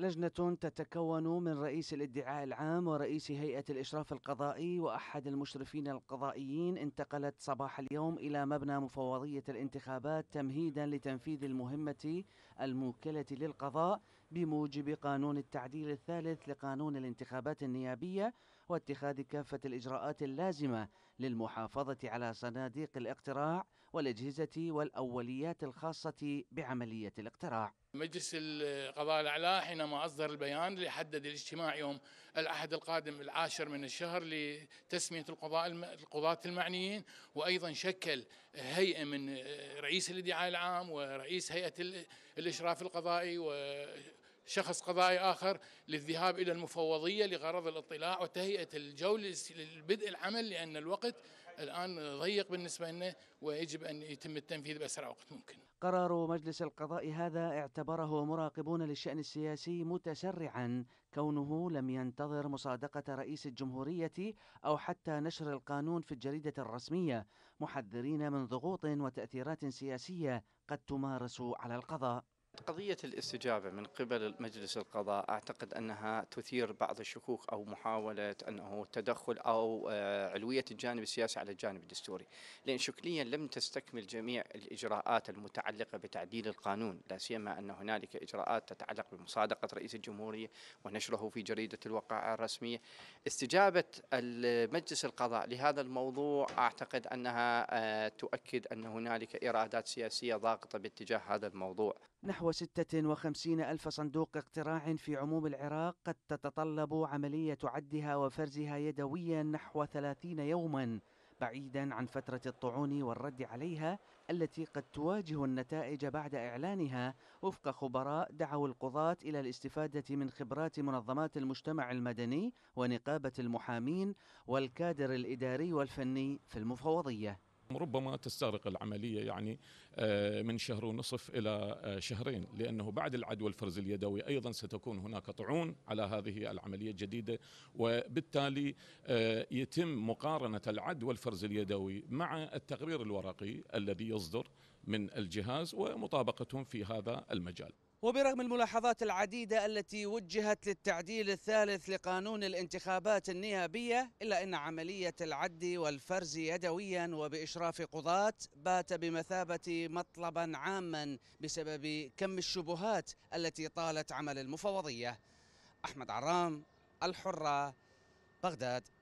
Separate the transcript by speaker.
Speaker 1: لجنة تتكون من رئيس الادعاء العام ورئيس هيئة الإشراف القضائي وأحد المشرفين القضائيين انتقلت صباح اليوم إلى مبنى مفوضية الانتخابات تمهيدا لتنفيذ المهمة الموكلة للقضاء بموجب قانون التعديل الثالث لقانون الانتخابات النيابية واتخاذ كافة الإجراءات اللازمة للمحافظة على صناديق الاقتراع والأجهزة والأوليات الخاصة بعملية الاقتراع
Speaker 2: مجلس القضاء الأعلى حينما أصدر البيان ليحدد الاجتماع يوم الأحد القادم العاشر من الشهر لتسمية القضاء القضاة المعنيين وأيضا شكل هيئة من رئيس الادعاء العام ورئيس هيئة الإشراف القضائي و شخص قضائي آخر للذهاب إلى المفوضية لغرض الاطلاع وتهيئة الجو لبدء العمل لأن الوقت الآن ضيق بالنسبة لنا ويجب أن يتم التنفيذ بأسرع وقت ممكن
Speaker 1: قرار مجلس القضاء هذا اعتبره مراقبون للشأن السياسي متسرعا كونه لم ينتظر مصادقة رئيس الجمهورية أو حتى نشر القانون في الجريدة الرسمية محذرين من ضغوط وتأثيرات سياسية قد تمارس على القضاء
Speaker 3: قضية الاستجابة من قبل مجلس القضاء أعتقد أنها تثير بعض الشكوك أو محاولة أنه تدخل أو آه، علوية الجانب السياسي على الجانب الدستوري لأن شكليا لم تستكمل جميع الإجراءات المتعلقة بتعديل القانون لا سيما أن هنالك إجراءات تتعلق بمصادقة رئيس الجمهورية ونشره في جريدة الوقائع الرسمية استجابة مجلس القضاء لهذا الموضوع أعتقد أنها آه، تؤكد أن هنالك إرادات سياسية ضاغطة باتجاه هذا الموضوع
Speaker 1: نحن نحو 56 ألف صندوق اقتراع في عموم العراق قد تتطلب عملية عدها وفرزها يدويا نحو 30 يوما بعيدا عن فترة الطعون والرد عليها التي قد تواجه النتائج بعد إعلانها وفق خبراء دعوا القضاة إلى الاستفادة من خبرات منظمات المجتمع المدني ونقابة المحامين والكادر الإداري والفني في المفوضية
Speaker 4: ربما تستغرق العملية يعني آه، من شهر ونصف إلى آه، شهرين لأنه بعد العدوى الفرز اليدوي أيضا ستكون هناك طعون على هذه العملية الجديدة وبالتالي آه، يتم مقارنة العدوى الفرز اليدوي مع التقرير الورقي الذي يصدر من الجهاز ومطابقتهم في هذا المجال
Speaker 1: وبرغم الملاحظات العديدة التي وجهت للتعديل الثالث لقانون الانتخابات النيابية إلا أن عملية العد والفرز يدويا وبإشراف قضاة بات بمثابة مطلبا عاما بسبب كم الشبهات التي طالت عمل المفوضية أحمد عرام الحرة بغداد